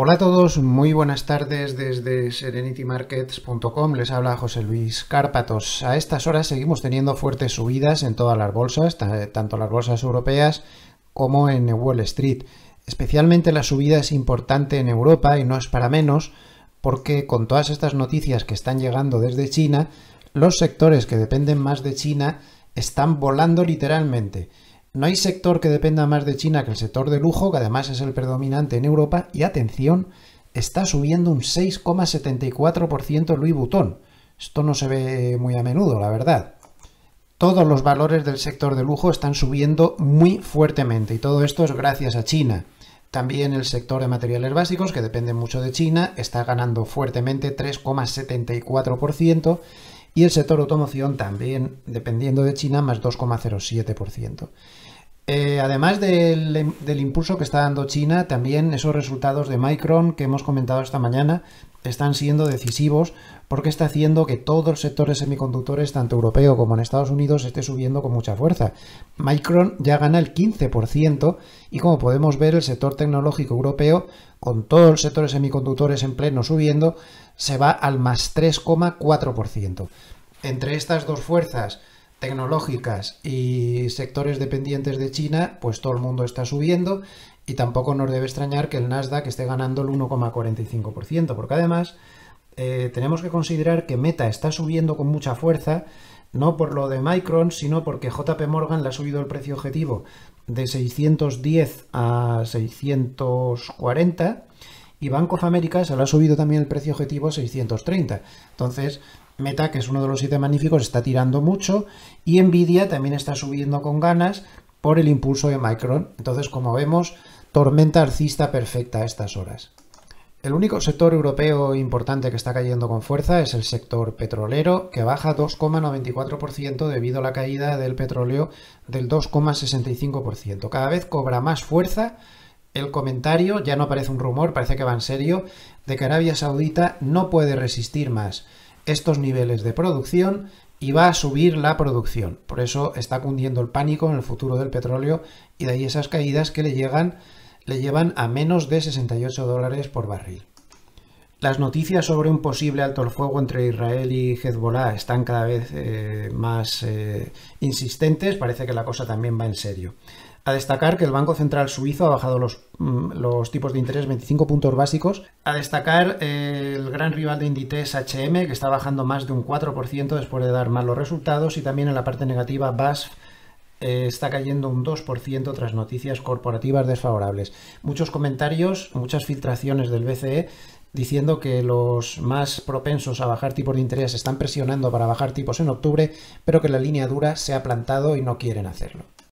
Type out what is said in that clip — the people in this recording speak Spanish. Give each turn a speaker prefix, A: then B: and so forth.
A: Hola a todos, muy buenas tardes desde serenitymarkets.com. Les habla José Luis Cárpatos. A estas horas seguimos teniendo fuertes subidas en todas las bolsas, tanto las bolsas europeas como en Wall Street. Especialmente la subida es importante en Europa y no es para menos porque con todas estas noticias que están llegando desde China, los sectores que dependen más de China están volando literalmente. No hay sector que dependa más de China que el sector de lujo, que además es el predominante en Europa, y atención, está subiendo un 6,74% Louis Vuitton. Esto no se ve muy a menudo, la verdad. Todos los valores del sector de lujo están subiendo muy fuertemente y todo esto es gracias a China. También el sector de materiales básicos, que depende mucho de China, está ganando fuertemente 3,74% y el sector automoción también dependiendo de China más 2,07%. Eh, además del, impulso que está dando China, también esos resultados de Micron que hemos comentado esta mañana están siendo decisivos porque está haciendo que todo el sector de semiconductores, tanto europeo como en Estados Unidos, esté subiendo con mucha fuerza. Micron ya gana el 15% y como podemos ver el sector tecnológico europeo, con todos los sectores semiconductores en pleno subiendo, se va al más 3,4%. Entre estas dos fuerzas, tecnológicas y sectores dependientes de China, pues todo el mundo está subiendo y tampoco nos debe extrañar que el Nasdaq esté ganando el 1,45%, porque además eh, tenemos que considerar que Meta está subiendo con mucha fuerza, no por lo de Micron, sino porque JP Morgan le ha subido el precio objetivo de 610 a 640 y America se lo ha subido también el precio objetivo a 630. Entonces, Meta, que es uno de los siete magníficos, está tirando mucho. Y Nvidia también está subiendo con ganas por el impulso de Micron. Entonces, como vemos, tormenta alcista perfecta a estas horas. El único sector europeo importante que está cayendo con fuerza es el sector petrolero, que baja 2,94% debido a la caída del petróleo del 2,65%. Cada vez cobra más fuerza el comentario, ya no parece un rumor, parece que va en serio, de que Arabia Saudita no puede resistir más estos niveles de producción y va a subir la producción. Por eso está cundiendo el pánico en el futuro del petróleo y de ahí esas caídas que le llegan le llevan a menos de 68 dólares por barril. Las noticias sobre un posible alto el fuego entre Israel y Hezbollah están cada vez eh, más eh, insistentes, parece que la cosa también va en serio. A destacar que el Banco Central Suizo ha bajado los, mm, tipos de interés 25 puntos básicos. A destacar eh, el gran rival de Inditex HM, que está bajando más de un 4% después de dar malos resultados. Y también en la parte negativa, BASF está cayendo un 2% tras noticias corporativas desfavorables. Muchos comentarios, muchas filtraciones del BCE diciendo que los más propensos a bajar tipos de interés están presionando para bajar tipos en octubre, pero que la línea dura se ha plantado y no quieren hacerlo.